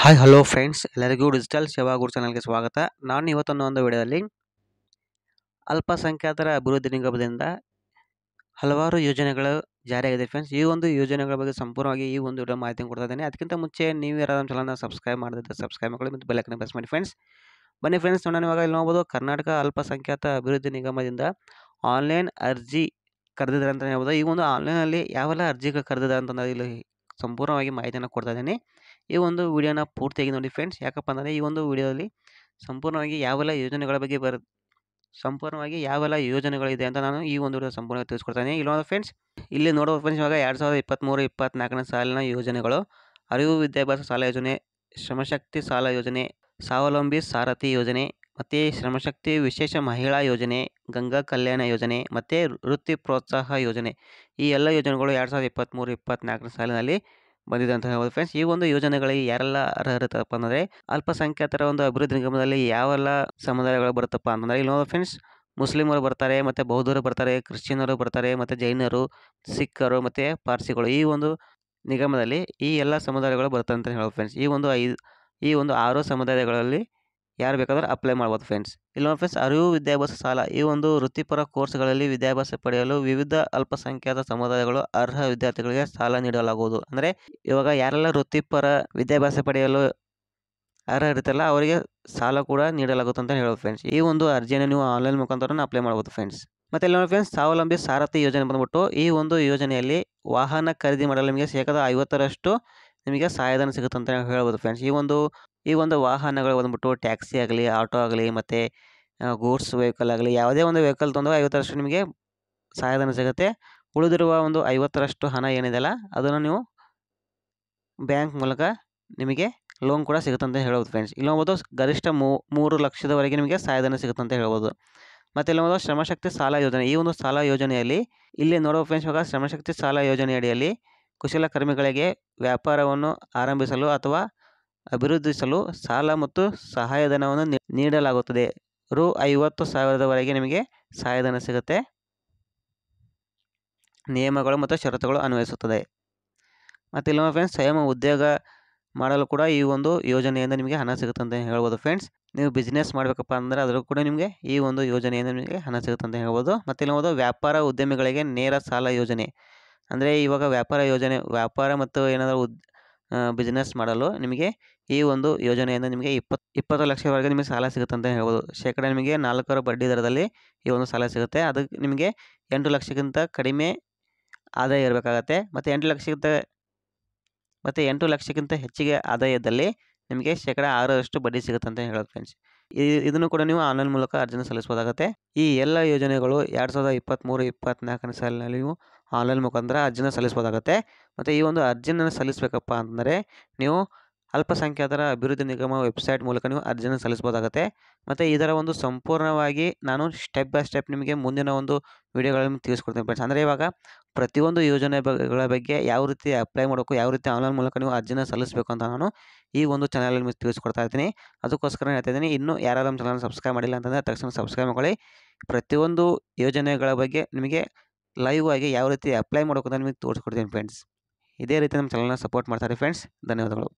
hi hello friends ಎಲ್ಲರಿಗೂ digital Seva Guru ಚಾನಲ್ಗೆ ಸ್ವಾಗತ ನಾನು ಇವತ್ತೊಂದು ಒಂದು ವಿಡಿಯೋದಲ್ಲಿ ಅಲ್ಪಸಂಖ್ಯಾತರ ಅಭಿವೃದ್ಧಿ ನಿಗಮದಿಂದ ಹಲವಾರು ಯೋಜನೆಗಳು ಜಾರಿಯಾಗಿದೆ ಫ್ರೆಂಡ್ಸ್ ಈ ಒಂದು ಯೋಜನೆಗಳ ಬಗ್ಗೆ ಸಂಪೂರ್ಣವಾಗಿ ಈ ಒಂದು ವಿಡಿಯೋ ಮಾಹಿತಿ ಕೊಡ್ತಾ ಇದ್ದೇನೆ ಅದಕ್ಕಿಂತ ಮುಂಚೆ ನೀವು ಯಾರಾದರೂ ಚಾನಲ್ನ ಸಬ್ಸ್ಕ್ರೈಬ್ ಮಾಡಿದ್ರೆ ಸಬ್ಸ್ಕ್ರೈಬ್ ಮಾಡಿ ಮತ್ತು ಬೆಲ್ಲಕ್ಕನ್ನ ಪ್ರೆಸ್ ಮಾಡಿ ಫ್ರೆಂಡ್ಸ್ ಬನ್ನಿ ಫ್ರೆಂಡ್ಸ್ ನೋಡೋಣ ಇವಾಗ ಇಲ್ಲಿ ನೋಡ್ಬೋದು ಕರ್ನಾಟಕ ಅಲ್ಪಸಂಖ್ಯಾತ ಅಭಿವೃದ್ಧಿ ನಿಗಮದಿಂದ ಆನ್ಲೈನ್ ಅರ್ಜಿ ಕರೆದಿದ್ದಾರೆ ಅಂತಲೇ ಹೇಳ್ಬೋದು ಈ ಒಂದು ಆನ್ಲೈನಲ್ಲಿ ಯಾವೆಲ್ಲ ಅರ್ಜಿಗಳು ಕರೆದಿದ್ದಾರೆ ಅಂತಂದ್ರೆ ಇಲ್ಲಿ ಸಂಪೂರ್ಣವಾಗಿ ಮಾಹಿತಿಯನ್ನು ಕೊಡ್ತಾ ಇದ್ದೀನಿ ಈ ಒಂದು ವಿಡಿಯೋನ ಪೂರ್ತಿಯಾಗಿ ನೋಡಿ ಫ್ರೆಂಡ್ಸ್ ಯಾಕಪ್ಪ ಅಂದರೆ ಈ ಒಂದು ವಿಡಿಯೋದಲ್ಲಿ ಸಂಪೂರ್ಣವಾಗಿ ಯಾವೆಲ್ಲ ಯೋಜನೆಗಳ ಬಗ್ಗೆ ಬರ ಸಂಪೂರ್ಣವಾಗಿ ಯಾವೆಲ್ಲ ಯೋಜನೆಗಳಿದೆ ಅಂತ ನಾನು ಈ ಒಂದು ವಿಡಿಯೋ ಸಂಪೂರ್ಣವಾಗಿ ತಿಳಿಸ್ಕೊಡ್ತಾನೆ ಇಲ್ಲೊಂದು ಫ್ರೆಂಡ್ಸ್ ಇಲ್ಲಿ ನೋಡೋ ಫ್ರೆಂಡ್ಸ್ ಇವಾಗ ಎರಡು ಸಾವಿರದ ಇಪ್ಪತ್ತ್ಮೂರು ಇಪ್ಪತ್ತ್ನಾಲ್ಕನೇ ಸಾಲಿನ ಯೋಜನೆಗಳು ಅರಿವು ವಿದ್ಯಾಭ್ಯಾಸ ಸಾಲ ಯೋಜನೆ ಶ್ರಮಶಕ್ತಿ ಸಾಲ ಯೋಜನೆ ಸ್ವಾವಲಂಬಿ ಸಾರಥಿ ಯೋಜನೆ ಮತ್ತು ಶ್ರಮಶಕ್ತಿ ವಿಶೇಷ ಮಹಿಳಾ ಯೋಜನೆ ಗಂಗಾ ಕಲ್ಯಾಣ ಯೋಜನೆ ಮತ್ತು ವೃತ್ತಿ ಪ್ರೋತ್ಸಾಹ ಯೋಜನೆ ಈ ಎಲ್ಲ ಯೋಜನೆಗಳು ಎರಡು ಸಾವಿರದ ಇಪ್ಪತ್ತ್ಮೂರು ಇಪ್ಪತ್ತ್ನಾಲ್ಕನೇ ಸಾಲಿನಲ್ಲಿ ಬಂದಿದೆ ಅಂತ ಹೇಳ್ಬೋದು ಫ್ರೆಂಡ್ಸ್ ಈ ಒಂದು ಯೋಜನೆಗಳಿಗೆ ಯಾರೆಲ್ಲ ಅರ್ಹರಿತಪ್ಪ ಅಂದರೆ ಅಲ್ಪಸಂಖ್ಯಾತರ ಒಂದು ಅಭಿವೃದ್ಧಿ ನಿಗಮದಲ್ಲಿ ಯಾವೆಲ್ಲ ಸಮುದಾಯಗಳು ಬರುತ್ತಪ್ಪ ಅಂತಂದರೆ ಇಲ್ಲಿ ನೋಡಿ ಫ್ರೆಂಡ್ಸ್ ಮುಸ್ಲಿಮರು ಬರ್ತಾರೆ ಮತ್ತು ಬೌದ್ಧರು ಬರ್ತಾರೆ ಕ್ರಿಶ್ಚಿಯನ್ನರು ಬರ್ತಾರೆ ಮತ್ತು ಜೈನರು ಸಿಖ್ಖರು ಮತ್ತು ಪಾರ್ಸಿಗಳು ಈ ಒಂದು ನಿಗಮದಲ್ಲಿ ಈ ಎಲ್ಲ ಸಮುದಾಯಗಳು ಬರುತ್ತೆ ಅಂತ ಹೇಳ್ಬೋದು ಫ್ರೆಂಡ್ಸ್ ಈ ಒಂದು ಐದು ಈ ಒಂದು ಆರು ಸಮುದಾಯಗಳಲ್ಲಿ ಯಾರು ಬೇಕಾದರೂ ಅಪ್ಲೈ ಮಾಡ್ಬೋದು ಫ್ರೆಂಡ್ಸ್ ಇಲ್ಲಿ ಫ್ರೆಂಡ್ಸ್ ಅರಿವು ವಿದ್ಯಾಭ್ಯಾಸ ಸಾಲ ಈ ಒಂದು ವೃತ್ತಿಪರ ಕೋರ್ಸ್ಗಳಲ್ಲಿ ವಿದ್ಯಾಭ್ಯಾಸ ಪಡೆಯಲು ವಿವಿಧ ಅಲ್ಪಸಂಖ್ಯಾತ ಸಮುದಾಯಗಳು ಅರ್ಹ ವಿದ್ಯಾರ್ಥಿಗಳಿಗೆ ಸಾಲ ನೀಡಲಾಗುವುದು ಅಂದರೆ ಇವಾಗ ಯಾರೆಲ್ಲ ವೃತ್ತಿಪರ ವಿದ್ಯಾಭ್ಯಾಸ ಪಡೆಯಲು ಅರ್ಹ ಇರುತ್ತಲ್ಲ ಅವರಿಗೆ ಸಾಲ ಕೂಡ ನೀಡಲಾಗುತ್ತೆ ಅಂತ ಹೇಳೋದು ಫ್ರೆಂಡ್ಸ್ ಈ ಒಂದು ಅರ್ಜಿಯನ್ನು ನೀವು ಆನ್ಲೈನ್ ಮುಖಾಂತರ ಅಪ್ಲೈ ಮಾಡ್ಬೋದು ಫ್ರೆಂಡ್ಸ್ ಮತ್ತೆ ಇಲ್ಲಿ ಫ್ರೆಂಡ್ಸ್ ಸ್ವಾವಲಂಬಿ ಸಾರಥಿ ಯೋಜನೆ ಬಂದ್ಬಿಟ್ಟು ಈ ಒಂದು ಯೋಜನೆಯಲ್ಲಿ ವಾಹನ ಖರೀದಿ ಮಾಡಲು ನಿಮಗೆ ಶೇಕಡ ಐವತ್ತರಷ್ಟು ನಿಮಗೆ ಸಹಾಯಧನ ಸಿಗುತ್ತೆ ಅಂತ ಹೇಳ್ಬೋದು ಫ್ರೆಂಡ್ಸ್ ಈ ಒಂದು ಈ ಒಂದು ವಾಹನಗಳು ಬಂದ್ಬಿಟ್ಟು ಟ್ಯಾಕ್ಸಿ ಆಗಲಿ ಆಟೋ ಆಗಲಿ ಮತ್ತು ಗೂಡ್ಸ್ ವೆಹಿಕಲ್ ಆಗಲಿ ಯಾವುದೇ ಒಂದು ವೆಹಿಕಲ್ ತೊಂದರೆ ಐವತ್ತರಷ್ಟು ನಿಮಗೆ ಸಹಾಯಧನ ಸಿಗುತ್ತೆ ಉಳಿದಿರುವ ಒಂದು ಐವತ್ತರಷ್ಟು ಹಣ ಏನಿದೆಯಲ್ಲ ಅದನ್ನು ನೀವು ಬ್ಯಾಂಕ್ ಮೂಲಕ ನಿಮಗೆ ಲೋನ್ ಕೂಡ ಸಿಗುತ್ತೆ ಅಂತ ಹೇಳ್ಬೋದು ಫ್ರೆಂಡ್ಸ್ ಇಲ್ಲೊಂಬೋದು ಗರಿಷ್ಠ ಮೂರು ಲಕ್ಷದವರೆಗೆ ನಿಮಗೆ ಸಹಾಯಧನ ಸಿಗುತ್ತೆ ಅಂತ ಹೇಳ್ಬೋದು ಮತ್ತು ಇಲ್ಲೊಂದು ಶ್ರಮಶಕ್ತಿ ಸಾಲ ಯೋಜನೆ ಈ ಒಂದು ಸಾಲ ಯೋಜನೆಯಲ್ಲಿ ಇಲ್ಲಿ ನೋಡೋ ಫ್ರೆಂಡ್ಸ್ ಇವಾಗ ಶ್ರಮಶಕ್ತಿ ಸಾಲ ಯೋಜನೆ ಅಡಿಯಲ್ಲಿ ಕುಶಲಕರ್ಮಿಗಳಿಗೆ ವ್ಯಾಪಾರವನ್ನು ಆರಂಭಿಸಲು ಅಥವಾ ಅಭಿವೃದ್ಧಿಸಲು ಸಾಲ ಮತ್ತು ಸಹಾಯಧನವನ್ನು ನೀಡಲಾಗುತ್ತದೆ ರು ಐವತ್ತು ಸಾವಿರದವರೆಗೆ ನಿಮಗೆ ಸಹಾಯಧನ ಸಿಗುತ್ತೆ ನಿಯಮಗಳು ಮತ್ತು ಷರತ್ತುಗಳು ಅನ್ವಯಿಸುತ್ತದೆ ಮತ್ತು ಇಲ್ಲ ಫ್ರೆಂಡ್ಸ್ ಸ್ವಯಂ ಉದ್ಯೋಗ ಮಾಡಲು ಕೂಡ ಈ ಒಂದು ಯೋಜನೆಯಿಂದ ನಿಮಗೆ ಹಣ ಸಿಗುತ್ತೆ ಅಂತ ಹೇಳ್ಬೋದು ಫ್ರೆಂಡ್ಸ್ ನೀವು ಬಿಸ್ನೆಸ್ ಮಾಡಬೇಕಪ್ಪ ಅಂದರೆ ಅದರಲ್ಲೂ ಕೂಡ ನಿಮಗೆ ಈ ಒಂದು ಯೋಜನೆಯಿಂದ ನಿಮಗೆ ಹಣ ಸಿಗುತ್ತೆ ಅಂತ ಹೇಳ್ಬೋದು ಮತ್ತು ಇಲ್ಲ ಒಂದು ವ್ಯಾಪಾರ ಉದ್ಯಮಿಗಳಿಗೆ ನೇರ ಸಾಲ ಯೋಜನೆ ಅಂದರೆ ಇವಾಗ ವ್ಯಾಪಾರ ಯೋಜನೆ ವ್ಯಾಪಾರ ಮತ್ತು ಏನಾದರೂ ಉದ್ ಬಿಸ್ನೆಸ್ ಮಾಡಲು ನಿಮಗೆ ಈ ಒಂದು ಯೋಜನೆಯಿಂದ ನಿಮಗೆ ಇಪ್ಪತ್ತು ಇಪ್ಪತ್ತು ಲಕ್ಷವರೆಗೆ ನಿಮಗೆ ಸಾಲ ಸಿಗುತ್ತೆ ಅಂತ ಹೇಳ್ಬೋದು ಶೇಕಡ ನಿಮಗೆ ನಾಲ್ಕರ ಬಡ್ಡಿ ದರದಲ್ಲಿ ಈ ಒಂದು ಸಾಲ ಸಿಗುತ್ತೆ ಅದಕ್ಕೆ ನಿಮಗೆ ಎಂಟು ಲಕ್ಷಕ್ಕಿಂತ ಕಡಿಮೆ ಆದಾಯ ಇರಬೇಕಾಗತ್ತೆ ಮತ್ತು ಎಂಟು ಲಕ್ಷಕ್ಕಿಂತ ಮತ್ತು ಎಂಟು ಲಕ್ಷಕ್ಕಿಂತ ಹೆಚ್ಚಿಗೆ ಆದಾಯದಲ್ಲಿ ನಿಮಗೆ ಶೇಕಡ ಆರರಷ್ಟು ಬಡ್ಡಿ ಸಿಗುತ್ತೆ ಅಂತ ಹೇಳೋದು ಫ್ರೆಂಡ್ಸ್ ಇದನ್ನು ಕೂಡ ನೀವು ಆನ್ಲೈನ್ ಮೂಲಕ ಅರ್ಜಿನ ಸಲ್ಲಿಸ್ಬೋದಾಗತ್ತೆ ಈ ಎಲ್ಲ ಯೋಜನೆಗಳು ಎರಡು ಸಾವಿರದ ಇಪ್ಪತ್ತ್ಮೂರು ಇಪ್ಪತ್ತ್ನಾಲ್ಕನೇ ಸಾಲಿನಲ್ಲಿ ನೀವು ಆನ್ಲೈನ್ ಮುಖಾಂತರ ಅರ್ಜಿನ ಸಲ್ಲಿಸ್ಬೋದಾಗತ್ತೆ ಮತ್ತು ಈ ಒಂದು ಅರ್ಜಿನ ಸಲ್ಲಿಸಬೇಕಪ್ಪ ಅಂತಂದರೆ ನೀವು ಅಲ್ಪಸಂಖ್ಯಾತರ ಅಭಿವೃದ್ಧಿ ನಿಗಮ ವೆಬ್ಸೈಟ್ ಮೂಲಕ ನೀವು ಅರ್ಜಿನ ಸಲ್ಲಿಸ್ಬೋದಾಗತ್ತೆ ಮತ್ತು ಇದರ ಒಂದು ಸಂಪೂರ್ಣವಾಗಿ ನಾನು ಸ್ಟೆಪ್ ಬೈ ಸ್ಟೆಪ್ ನಿಮಗೆ ಮುಂದಿನ ಒಂದು ವಿಡಿಯೋಗಳನ್ನು ತಿಳಿಸ್ಕೊಡ್ತೀನಿ ಫ್ರೆಂಡ್ಸ್ ಅಂದರೆ ಇವಾಗ ಪ್ರತಿಯೊಂದು ಯೋಜನೆಗಳ ಬಗ್ಗೆ ಯಾವ ರೀತಿ ಅಪ್ಲೈ ಮಾಡಬೇಕು ಯಾವ ರೀತಿ ಆನ್ಲೈನ್ ಮೂಲಕ ನೀವು ಅರ್ಜಿನ ಸಲ್ಲಿಸಬೇಕು ಅಂತ ನಾನು ಈ ಒಂದು ಚಾನಲಲ್ಲಿ ನಿಮಗೆ ತಿಳಿಸ್ಕೊಡ್ತಾ ಇದ್ದೀನಿ ಅದಕ್ಕೋಸ್ಕರ ಹೇಳ್ತಾ ಇದ್ದೀನಿ ಇನ್ನೂ ಯಾರಾದರೂ ನಮ್ಮ ಚಾನಲ್ ಸಬ್ಸ್ಕ್ರೈಬ್ ಮಾಡಿಲ್ಲ ಅಂತಂದರೆ ತಕ್ಷಣ ಸಬ್ಸ್ಕ್ರೈಬ್ ಮಾಡ್ಕೊಳ್ಳಿ ಪ್ರತಿಯೊಂದು ಯೋಜನೆಗಳ ಬಗ್ಗೆ ನಿಮಗೆ ಲೈವ್ ಆಗಿ ಯಾವ ರೀತಿ ಅಪ್ಲೈ ಅಂತ ನಿಮಗೆ ತೋರಿಸ್ಕೊಡ್ತೀನಿ ಫ್ರೆಂಡ್ಸ್ ಇದೇ ರೀತಿ ನಮ್ಮ ಚಾನಲ್ನ ಸಪೋರ್ಟ್ ಮಾಡ್ತಾರೆ ಫ್ರೆಂಡ್ಸ್ ಧನ್ಯವಾದಗಳು